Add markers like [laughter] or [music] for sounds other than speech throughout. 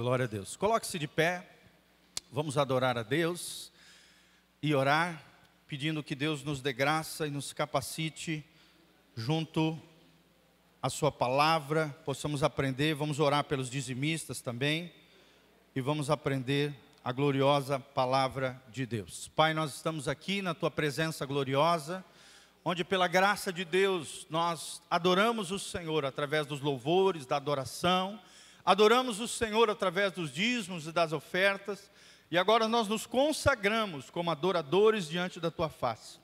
Glória a Deus. Coloque-se de pé. Vamos adorar a Deus e orar, pedindo que Deus nos dê graça e nos capacite junto à Sua palavra, possamos aprender. Vamos orar pelos dizimistas também e vamos aprender a gloriosa palavra de Deus. Pai, nós estamos aqui na Tua presença gloriosa, onde pela graça de Deus nós adoramos o Senhor através dos louvores, da adoração adoramos o Senhor através dos dízimos e das ofertas, e agora nós nos consagramos como adoradores diante da tua face.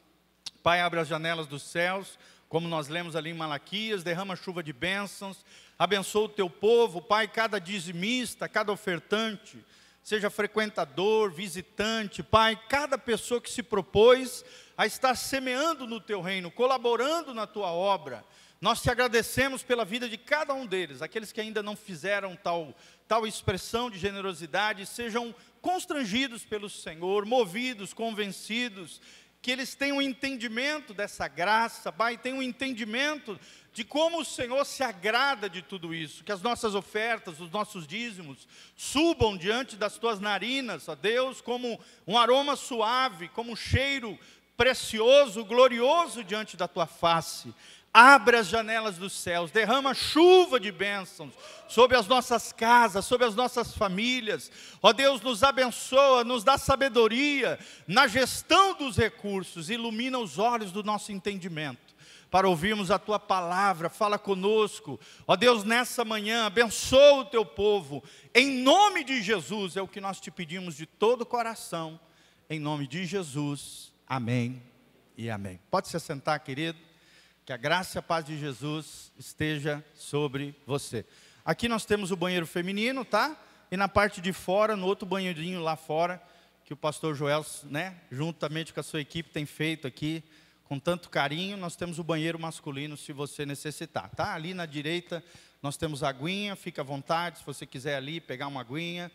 Pai, abre as janelas dos céus, como nós lemos ali em Malaquias, derrama chuva de bênçãos, abençoa o teu povo, Pai, cada dizimista, cada ofertante, seja frequentador, visitante, Pai, cada pessoa que se propôs a estar semeando no teu reino, colaborando na tua obra. Nós te agradecemos pela vida de cada um deles. Aqueles que ainda não fizeram tal, tal expressão de generosidade, sejam constrangidos pelo Senhor, movidos, convencidos, que eles tenham um entendimento dessa graça, Pai, tenham um entendimento de como o Senhor se agrada de tudo isso, que as nossas ofertas, os nossos dízimos subam diante das tuas narinas, ó Deus, como um aroma suave, como um cheiro precioso, glorioso diante da tua face. Abra as janelas dos céus, derrama chuva de bênçãos sobre as nossas casas, sobre as nossas famílias. Ó Deus, nos abençoa, nos dá sabedoria na gestão dos recursos, ilumina os olhos do nosso entendimento para ouvirmos a tua palavra, fala conosco. Ó Deus, nessa manhã, abençoa o teu povo. Em nome de Jesus é o que nós te pedimos de todo o coração. Em nome de Jesus. Amém e amém. Pode se sentar, querido. Que a graça e a paz de Jesus esteja sobre você. Aqui nós temos o banheiro feminino, tá? E na parte de fora, no outro banheirinho lá fora, que o pastor Joel, né, juntamente com a sua equipe, tem feito aqui com tanto carinho, nós temos o banheiro masculino se você necessitar, tá? Ali na direita nós temos a aguinha, fica à vontade, se você quiser ali pegar uma aguinha.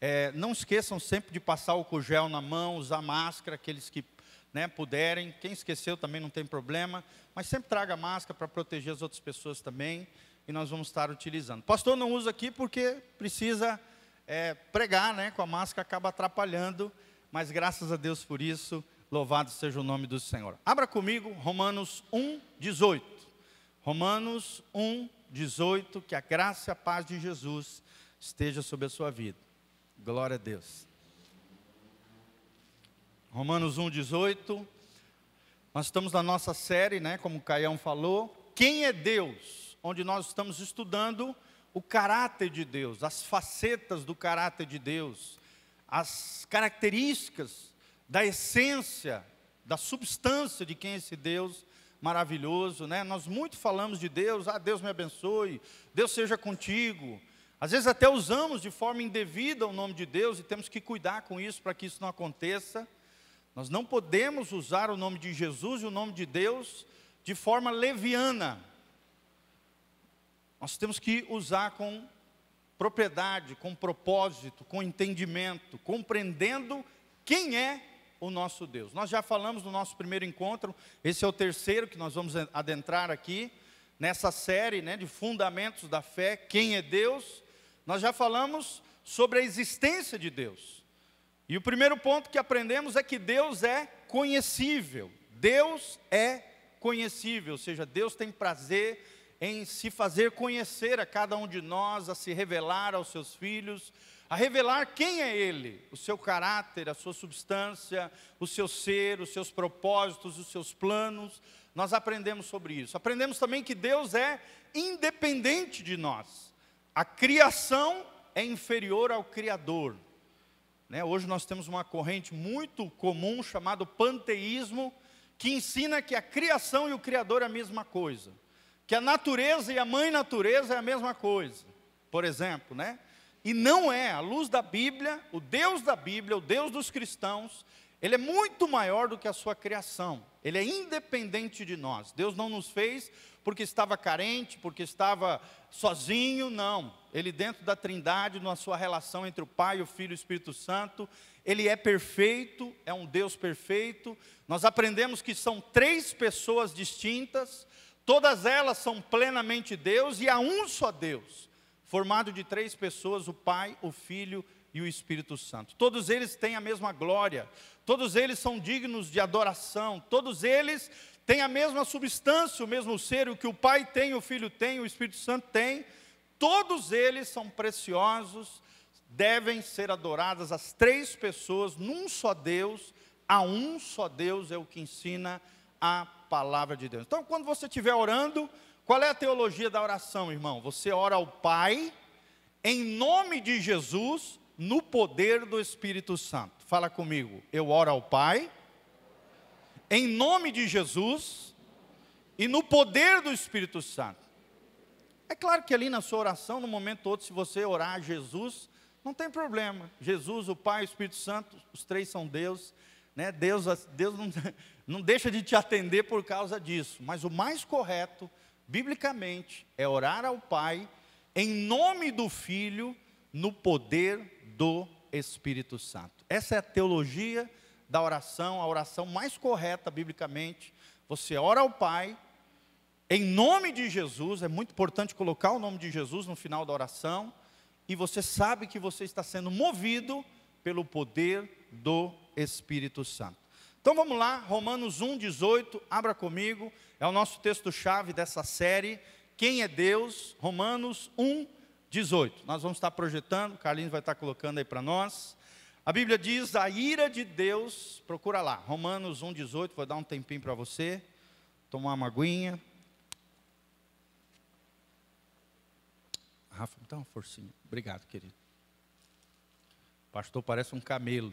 É, não esqueçam sempre de passar o gel na mão, usar máscara, aqueles que né, puderem. Quem esqueceu também não tem problema, mas sempre traga máscara para proteger as outras pessoas também, e nós vamos estar utilizando. Pastor, não usa aqui porque precisa é, pregar, né, com a máscara acaba atrapalhando, mas graças a Deus por isso, louvado seja o nome do Senhor. Abra comigo Romanos 1, 18. Romanos 1, 18, que a graça e a paz de Jesus esteja sobre a sua vida. Glória a Deus. Romanos 1,18. Nós estamos na nossa série, né, como o Caião falou, Quem é Deus? Onde nós estamos estudando o caráter de Deus, as facetas do caráter de Deus, as características da essência, da substância de quem é esse Deus maravilhoso, né? Nós muito falamos de Deus, ah, Deus me abençoe, Deus seja contigo. Às vezes até usamos de forma indevida o nome de Deus e temos que cuidar com isso para que isso não aconteça. Nós não podemos usar o nome de Jesus e o nome de Deus de forma leviana. Nós temos que usar com propriedade, com propósito, com entendimento, compreendendo quem é o nosso Deus. Nós já falamos no nosso primeiro encontro, esse é o terceiro que nós vamos adentrar aqui nessa série, né, de fundamentos da fé, quem é Deus? Nós já falamos sobre a existência de Deus. E o primeiro ponto que aprendemos é que Deus é conhecível. Deus é conhecível, ou seja, Deus tem prazer em se fazer conhecer a cada um de nós, a se revelar aos seus filhos, a revelar quem é Ele, o seu caráter, a sua substância, o seu ser, os seus propósitos, os seus planos. Nós aprendemos sobre isso. Aprendemos também que Deus é independente de nós. A criação é inferior ao Criador. Né? Hoje nós temos uma corrente muito comum chamada panteísmo, que ensina que a criação e o Criador é a mesma coisa, que a natureza e a mãe natureza é a mesma coisa, por exemplo, né? E não é, à luz da Bíblia, o Deus da Bíblia, o Deus dos cristãos, ele é muito maior do que a sua criação. Ele é independente de nós. Deus não nos fez porque estava carente, porque estava sozinho, não. Ele, dentro da Trindade, na sua relação entre o Pai, o Filho e o Espírito Santo, ele é perfeito, é um Deus perfeito. Nós aprendemos que são três pessoas distintas, todas elas são plenamente Deus e há um só Deus, formado de três pessoas: o Pai, o Filho e o Espírito Santo. Todos eles têm a mesma glória, todos eles são dignos de adoração, todos eles têm a mesma substância, o mesmo ser, o que o Pai tem, o Filho tem, o Espírito Santo tem. Todos eles são preciosos, devem ser adoradas as três pessoas num só Deus, a um só Deus é o que ensina a palavra de Deus. Então, quando você estiver orando, qual é a teologia da oração, irmão? Você ora ao Pai, em nome de Jesus, no poder do Espírito Santo. Fala comigo, eu oro ao Pai, em nome de Jesus e no poder do Espírito Santo. É claro que ali na sua oração, no momento todo, se você orar a Jesus, não tem problema. Jesus, o Pai, o Espírito Santo, os três são Deus. Né? Deus, Deus não, [laughs] não deixa de te atender por causa disso. Mas o mais correto, biblicamente, é orar ao Pai em nome do Filho, no poder do Espírito Santo. Essa é a teologia da oração, a oração mais correta biblicamente. Você ora ao Pai, em nome de Jesus, é muito importante colocar o nome de Jesus no final da oração, e você sabe que você está sendo movido pelo poder do Espírito Santo. Então vamos lá, Romanos 1, 18, abra comigo, é o nosso texto-chave dessa série. Quem é Deus? Romanos 1, 18. 18. Nós vamos estar projetando, o Carlinhos vai estar colocando aí para nós. A Bíblia diz: a ira de Deus, procura lá, Romanos 1, 18. Vou dar um tempinho para você, tomar uma aguinha. Rafa, me dá uma forcinha. Obrigado, querido. O pastor parece um camelo,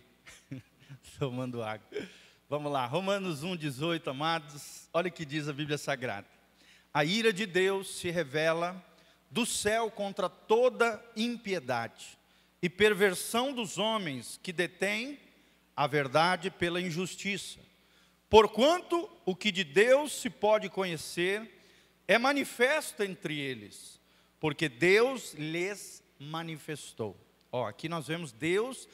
[laughs] tomando água. Vamos lá, Romanos 1, 18, amados. Olha o que diz a Bíblia Sagrada. A ira de Deus se revela do céu contra toda impiedade e perversão dos homens que detêm a verdade pela injustiça. Porquanto o que de Deus se pode conhecer é manifesto entre eles, porque Deus lhes manifestou. Ó, aqui nós vemos Deus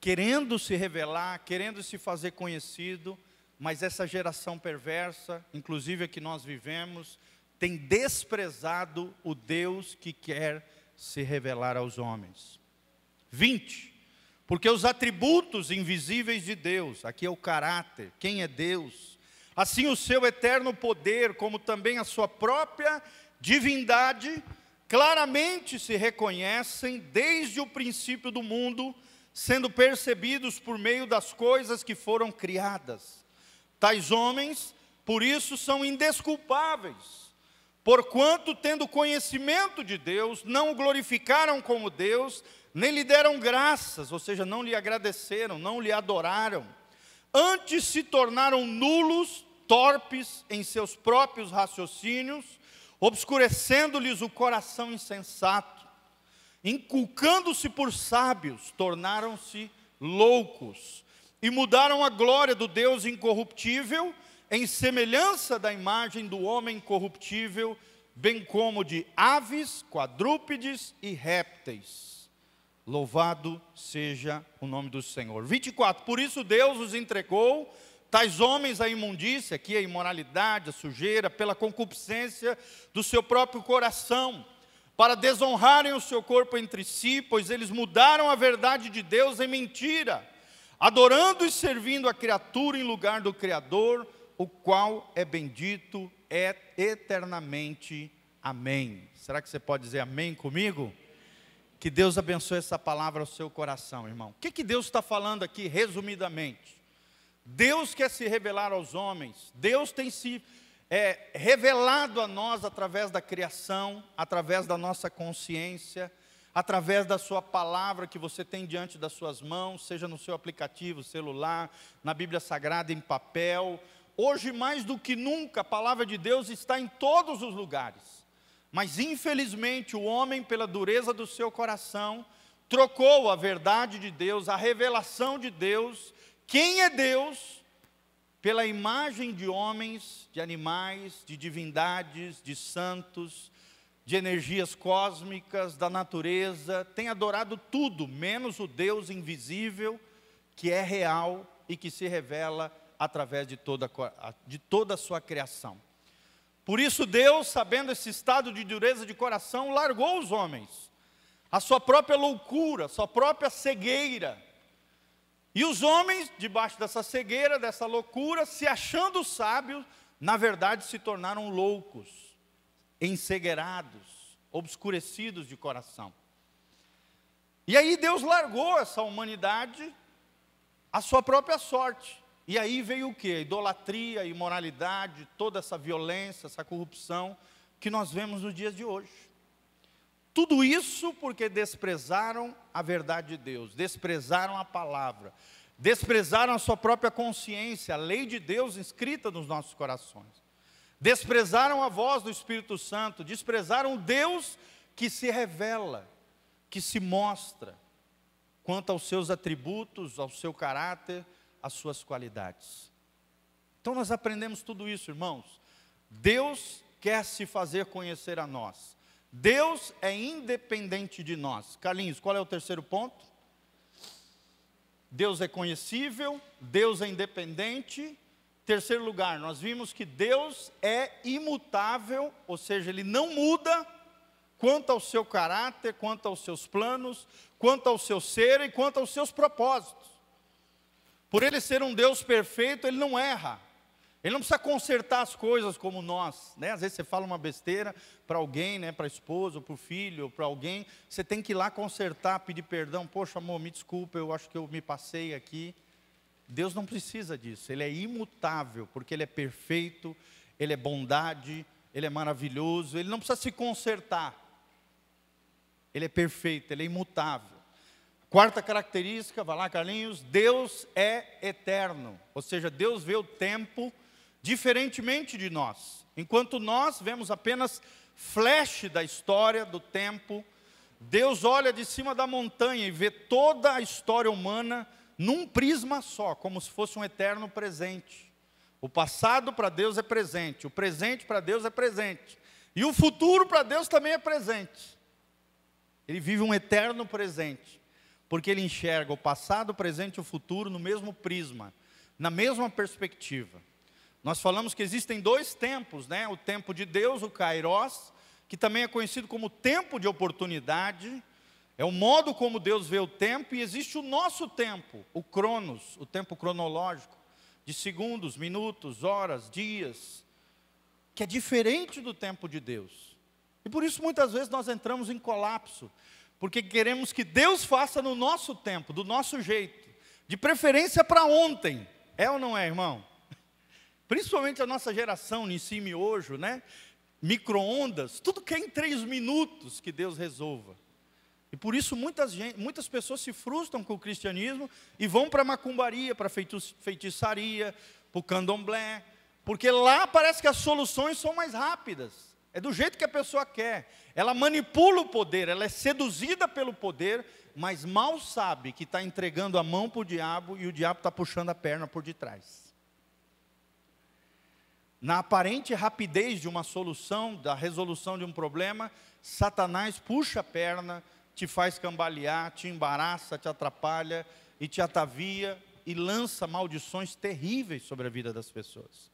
querendo se revelar, querendo se fazer conhecido, mas essa geração perversa, inclusive a que nós vivemos, tem desprezado o Deus que quer se revelar aos homens. 20. Porque os atributos invisíveis de Deus, aqui é o caráter, quem é Deus, assim o seu eterno poder, como também a sua própria divindade, claramente se reconhecem desde o princípio do mundo, sendo percebidos por meio das coisas que foram criadas. Tais homens, por isso, são indesculpáveis Porquanto, tendo conhecimento de Deus, não o glorificaram como Deus, nem lhe deram graças, ou seja, não lhe agradeceram, não lhe adoraram. Antes se tornaram nulos, torpes em seus próprios raciocínios, obscurecendo-lhes o coração insensato. Inculcando-se por sábios, tornaram-se loucos e mudaram a glória do Deus incorruptível em semelhança da imagem do homem corruptível, bem como de aves, quadrúpedes e répteis. Louvado seja o nome do Senhor. 24. Por isso Deus os entregou, tais homens, à imundícia, aqui a imoralidade, a sujeira, pela concupiscência do seu próprio coração, para desonrarem o seu corpo entre si, pois eles mudaram a verdade de Deus em mentira, adorando e servindo a criatura em lugar do Criador o qual é bendito é eternamente. Amém. Será que você pode dizer amém comigo? Que Deus abençoe essa palavra ao seu coração, irmão. O que, que Deus está falando aqui, resumidamente? Deus quer se revelar aos homens, Deus tem se é, revelado a nós através da criação, através da nossa consciência, através da sua palavra que você tem diante das suas mãos, seja no seu aplicativo celular, na Bíblia Sagrada em papel, Hoje, mais do que nunca, a palavra de Deus está em todos os lugares. Mas, infelizmente, o homem, pela dureza do seu coração, trocou a verdade de Deus, a revelação de Deus, quem é Deus, pela imagem de homens, de animais, de divindades, de santos, de energias cósmicas, da natureza, tem adorado tudo, menos o Deus invisível, que é real e que se revela através de toda, de toda a sua criação. Por isso, Deus, sabendo esse estado de dureza de coração, largou os homens, a sua própria loucura, a sua própria cegueira. E os homens, debaixo dessa cegueira, dessa loucura, se achando sábios, na verdade se tornaram loucos, ensegueirados, obscurecidos de coração. E aí Deus largou essa humanidade à sua própria sorte. E aí veio o que? Idolatria, imoralidade, toda essa violência, essa corrupção que nós vemos nos dias de hoje. Tudo isso porque desprezaram a verdade de Deus, desprezaram a palavra, desprezaram a sua própria consciência, a lei de Deus inscrita nos nossos corações, desprezaram a voz do Espírito Santo, desprezaram Deus que se revela, que se mostra quanto aos seus atributos, ao seu caráter, as suas qualidades. Então nós aprendemos tudo isso, irmãos. Deus quer se fazer conhecer a nós. Deus é independente de nós. Carlinhos, qual é o terceiro ponto? Deus é conhecível, Deus é independente. Terceiro lugar, nós vimos que Deus é imutável, ou seja, ele não muda quanto ao seu caráter, quanto aos seus planos, quanto ao seu ser e quanto aos seus propósitos. Por ele ser um Deus perfeito, ele não erra. Ele não precisa consertar as coisas como nós, né? Às vezes você fala uma besteira para alguém, né? Para esposa, para o filho, para alguém, você tem que ir lá consertar, pedir perdão. Poxa, amor, me desculpa, eu acho que eu me passei aqui. Deus não precisa disso. Ele é imutável, porque ele é perfeito, ele é bondade, ele é maravilhoso. Ele não precisa se consertar. Ele é perfeito, ele é imutável. Quarta característica, vai lá, Carlinhos, Deus é eterno, ou seja, Deus vê o tempo diferentemente de nós. Enquanto nós vemos apenas flash da história, do tempo, Deus olha de cima da montanha e vê toda a história humana num prisma só, como se fosse um eterno presente. O passado para Deus é presente, o presente para Deus é presente, e o futuro para Deus também é presente. Ele vive um eterno presente porque ele enxerga o passado, o presente e o futuro no mesmo prisma, na mesma perspectiva. Nós falamos que existem dois tempos, né? O tempo de Deus, o Kairos, que também é conhecido como tempo de oportunidade, é o modo como Deus vê o tempo e existe o nosso tempo, o Cronos, o tempo cronológico, de segundos, minutos, horas, dias, que é diferente do tempo de Deus. E por isso muitas vezes nós entramos em colapso, porque queremos que Deus faça no nosso tempo, do nosso jeito, de preferência para ontem. É ou não é, irmão? [laughs] Principalmente a nossa geração, nisso e hoje, né? Microondas, tudo que é em três minutos que Deus resolva. E por isso muitas, gente, muitas pessoas se frustram com o cristianismo e vão para a macumbaria, para feitiçaria, para o candomblé, porque lá parece que as soluções são mais rápidas. É do jeito que a pessoa quer. Ela manipula o poder, ela é seduzida pelo poder, mas mal sabe que está entregando a mão para o diabo e o diabo está puxando a perna por detrás. Na aparente rapidez de uma solução, da resolução de um problema, Satanás puxa a perna, te faz cambalear, te embaraça, te atrapalha e te atavia e lança maldições terríveis sobre a vida das pessoas.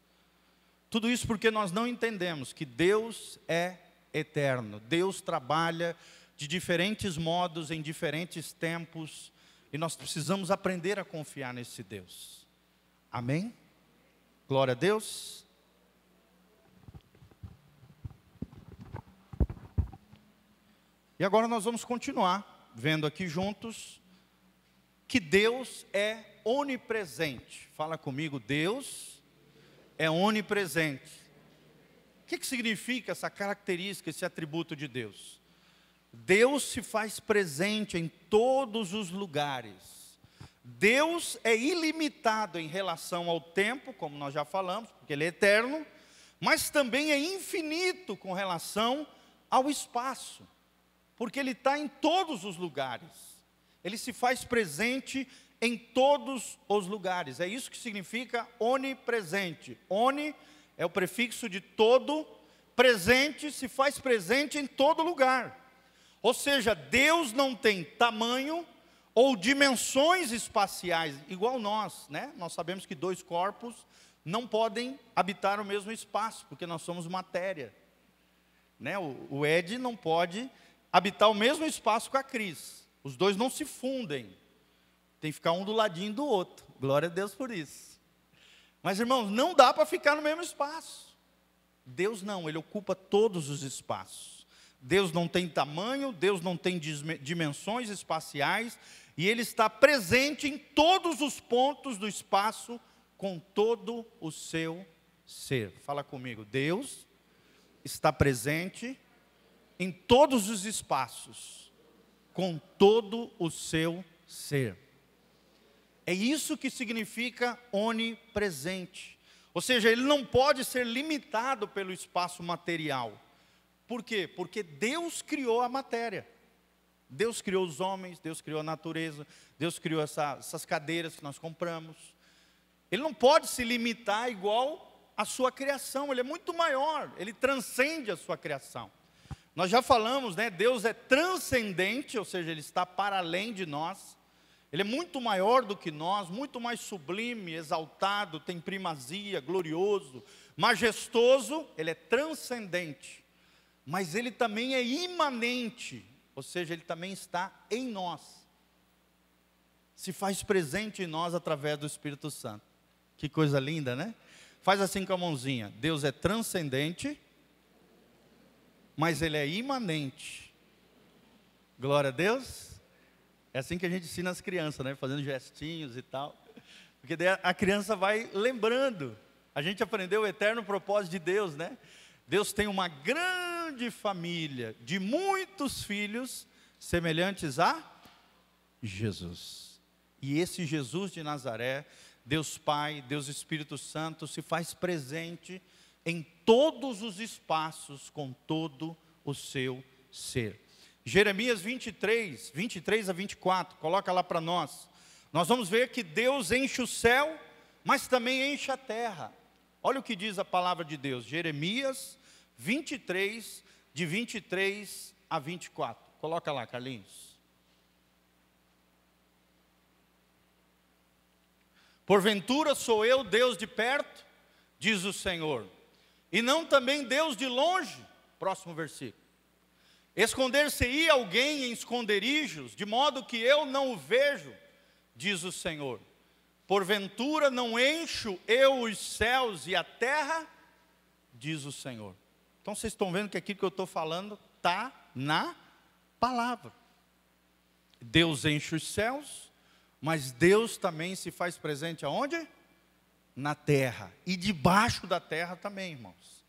Tudo isso porque nós não entendemos que Deus é eterno. Deus trabalha de diferentes modos, em diferentes tempos, e nós precisamos aprender a confiar nesse Deus. Amém? Glória a Deus. E agora nós vamos continuar vendo aqui juntos que Deus é onipresente. Fala comigo, Deus é onipresente. O que, que significa essa característica, esse atributo de Deus? Deus se faz presente em todos os lugares. Deus é ilimitado em relação ao tempo, como nós já falamos, porque Ele é eterno, mas também é infinito com relação ao espaço, porque Ele está em todos os lugares. Ele se faz presente em todos os lugares. É isso que significa onipresente. Oni é o prefixo de todo, presente se faz presente em todo lugar. Ou seja, Deus não tem tamanho ou dimensões espaciais igual nós, né? Nós sabemos que dois corpos não podem habitar o mesmo espaço, porque nós somos matéria. Né? O, o Ed não pode habitar o mesmo espaço com a Cris. Os dois não se fundem. Tem que ficar um do ladinho do outro. Glória a Deus por isso. Mas, irmãos, não dá para ficar no mesmo espaço. Deus não, Ele ocupa todos os espaços. Deus não tem tamanho, Deus não tem dimensões espaciais, e Ele está presente em todos os pontos do espaço com todo o seu ser. Fala comigo, Deus está presente em todos os espaços com todo o seu ser. É isso que significa onipresente. Ou seja, ele não pode ser limitado pelo espaço material. Por quê? Porque Deus criou a matéria. Deus criou os homens, Deus criou a natureza, Deus criou essa, essas cadeiras que nós compramos. Ele não pode se limitar igual à sua criação, ele é muito maior, ele transcende a sua criação. Nós já falamos, né? Deus é transcendente, ou seja, ele está para além de nós. Ele é muito maior do que nós, muito mais sublime, exaltado, tem primazia, glorioso, majestoso, ele é transcendente. Mas ele também é imanente, ou seja, ele também está em nós. Se faz presente em nós através do Espírito Santo. Que coisa linda, né? Faz assim com a mãozinha. Deus é transcendente, mas ele é imanente. Glória a Deus. É assim que a gente ensina as crianças, né? Fazendo gestinhos e tal. Porque daí a criança vai lembrando. A gente aprendeu o eterno propósito de Deus, né? Deus tem uma grande família de muitos filhos semelhantes a Jesus. E esse Jesus de Nazaré, Deus Pai, Deus Espírito Santo, se faz presente em todos os espaços com todo o seu ser. Jeremias 23, 23 a 24, coloca lá para nós. Nós vamos ver que Deus enche o céu, mas também enche a terra. Olha o que diz a palavra de Deus, Jeremias 23, de 23 a 24. Coloca lá, Carlinhos. Porventura sou eu Deus de perto, diz o Senhor, e não também Deus de longe? Próximo versículo. Esconder-se-ia alguém em esconderijos, de modo que eu não o vejo, diz o Senhor. Porventura não encho eu os céus e a terra, diz o Senhor. Então vocês estão vendo que aquilo que eu estou falando está na palavra. Deus enche os céus, mas Deus também se faz presente aonde? Na terra. E debaixo da terra também, irmãos.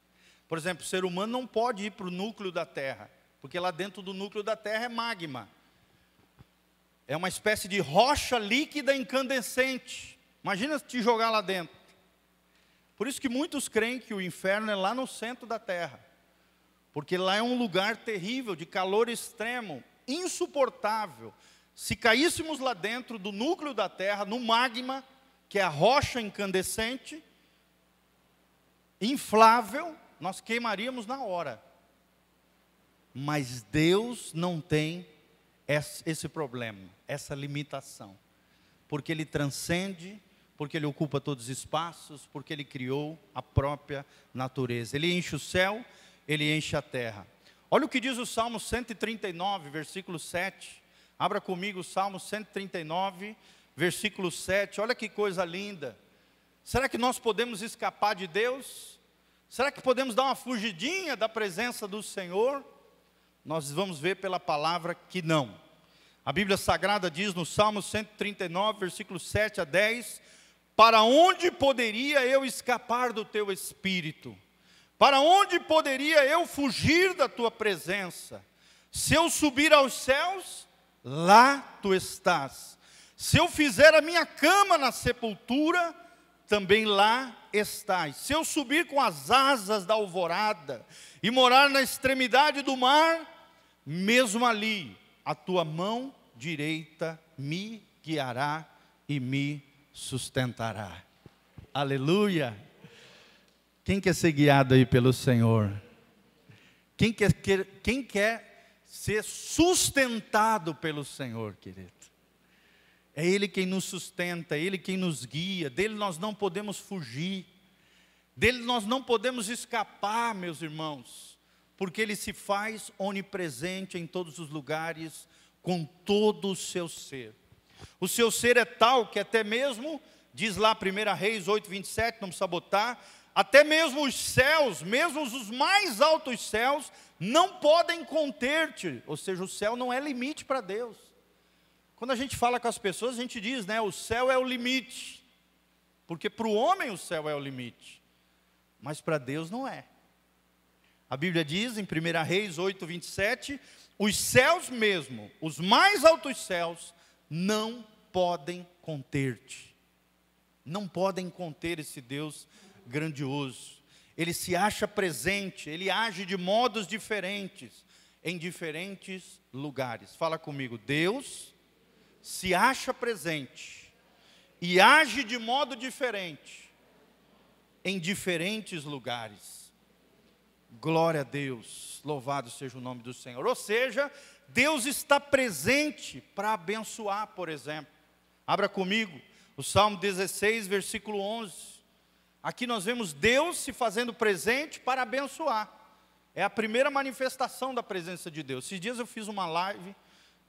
Por exemplo, o ser humano não pode ir para o núcleo da terra porque lá dentro do núcleo da Terra é magma. É uma espécie de rocha líquida incandescente. Imagina te jogar lá dentro. Por isso que muitos creem que o inferno é lá no centro da Terra. Porque lá é um lugar terrível, de calor extremo, insuportável. Se caíssemos lá dentro do núcleo da Terra, no magma, que é a rocha incandescente, inflável, nós queimaríamos na hora. Mas Deus não tem esse problema, essa limitação, porque Ele transcende, porque Ele ocupa todos os espaços, porque Ele criou a própria natureza. Ele enche o céu, Ele enche a terra. Olha o que diz o Salmo 139, versículo 7. Abra comigo o Salmo 139, versículo 7. Olha que coisa linda. Será que nós podemos escapar de Deus? Será que podemos dar uma fugidinha da presença do Senhor? Nós vamos ver pela palavra que não. A Bíblia Sagrada diz no Salmo 139, versículos 7 a 10: Para onde poderia eu escapar do teu espírito? Para onde poderia eu fugir da tua presença? Se eu subir aos céus, lá tu estás. Se eu fizer a minha cama na sepultura, também lá estás. Se eu subir com as asas da alvorada e morar na extremidade do mar, mesmo ali, a tua mão direita me guiará e me sustentará. Aleluia! Quem quer ser guiado aí pelo Senhor? Quem quer, quer, quem quer ser sustentado pelo Senhor, querido? É Ele quem nos sustenta, é Ele quem nos guia, dele nós não podemos fugir, dele nós não podemos escapar, meus irmãos porque ele se faz onipresente em todos os lugares, com todo o seu ser. O seu ser é tal que até mesmo, diz lá 1 Reis 8, 27, não sabotar, até mesmo os céus, mesmo os mais altos céus, não podem conter-te. Ou seja, o céu não é limite para Deus. Quando a gente fala com as pessoas, a gente diz, né, o céu é o limite. Porque para o homem o céu é o limite, mas para Deus não é. A Bíblia diz em 1 Reis 8, 27: os céus mesmo, os mais altos céus, não podem conter-te. Não podem conter esse Deus grandioso. Ele se acha presente, ele age de modos diferentes em diferentes lugares. Fala comigo, Deus se acha presente e age de modo diferente em diferentes lugares. Glória a Deus, louvado seja o nome do Senhor. Ou seja, Deus está presente para abençoar, por exemplo. Abra comigo o Salmo 16, versículo 11. Aqui nós vemos Deus se fazendo presente para abençoar. É a primeira manifestação da presença de Deus. Esses dias eu fiz uma live,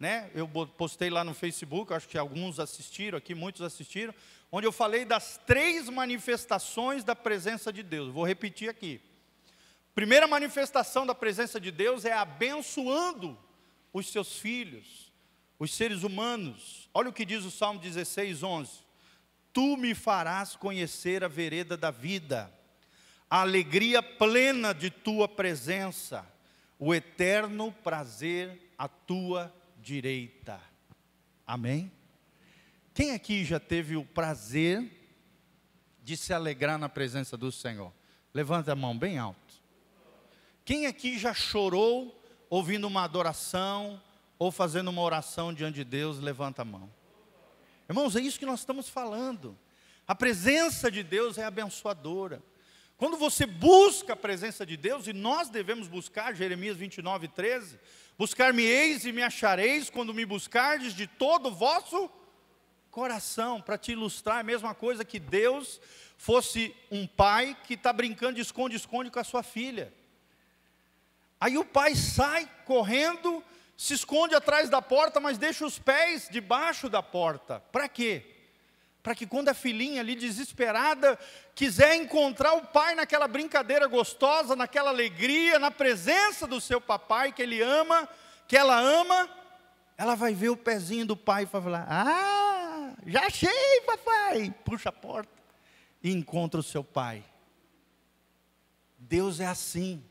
né? Eu postei lá no Facebook, acho que alguns assistiram aqui, muitos assistiram, onde eu falei das três manifestações da presença de Deus. Vou repetir aqui. Primeira manifestação da presença de Deus é abençoando os seus filhos, os seres humanos. Olha o que diz o Salmo 16, 11: Tu me farás conhecer a vereda da vida, a alegria plena de tua presença, o eterno prazer à tua direita. Amém? Quem aqui já teve o prazer de se alegrar na presença do Senhor? Levanta a mão bem alto. Quem aqui já chorou ouvindo uma adoração ou fazendo uma oração diante de Deus? Levanta a mão. Irmãos, é isso que nós estamos falando. A presença de Deus é abençoadora. Quando você busca a presença de Deus, e nós devemos buscar, Jeremias 29, 13: Buscar-me-eis e me achareis quando me buscardes de todo o vosso coração, para te ilustrar a mesma coisa que Deus fosse um pai que está brincando de esconde-esconde com a sua filha. Aí o pai sai correndo, se esconde atrás da porta, mas deixa os pés debaixo da porta. Para quê? Para que quando a filhinha ali desesperada quiser encontrar o pai naquela brincadeira gostosa, naquela alegria, na presença do seu papai que ele ama, que ela ama, ela vai ver o pezinho do pai e vai falar: "Ah, já achei, papai!" Puxa a porta e encontra o seu pai. Deus é assim.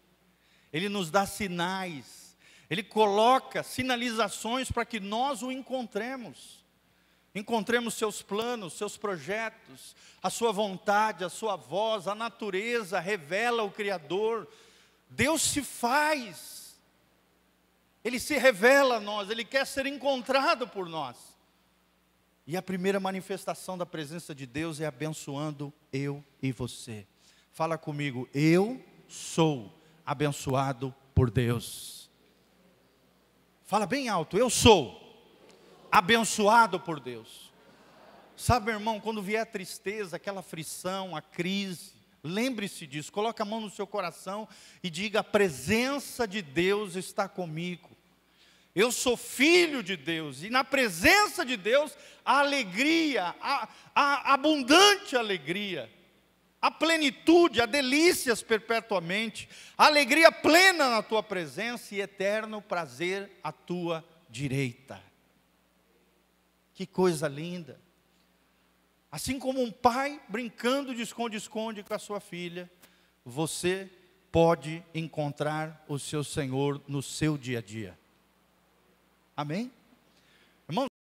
Ele nos dá sinais, Ele coloca sinalizações para que nós o encontremos. Encontremos seus planos, seus projetos, a sua vontade, a sua voz, a natureza revela o Criador. Deus se faz, Ele se revela a nós, Ele quer ser encontrado por nós. E a primeira manifestação da presença de Deus é abençoando eu e você. Fala comigo, eu sou abençoado por Deus. Fala bem alto, eu sou abençoado por Deus. Sabe, irmão, quando vier a tristeza, aquela frição, a crise, lembre-se disso, coloque a mão no seu coração e diga: a presença de Deus está comigo. Eu sou filho de Deus, e na presença de Deus, a alegria, a, a abundante alegria a plenitude, a delícias perpetuamente, a alegria plena na tua presença e eterno prazer à tua direita. Que coisa linda! Assim como um pai brincando de esconde-esconde com a sua filha, você pode encontrar o seu Senhor no seu dia a dia. Amém?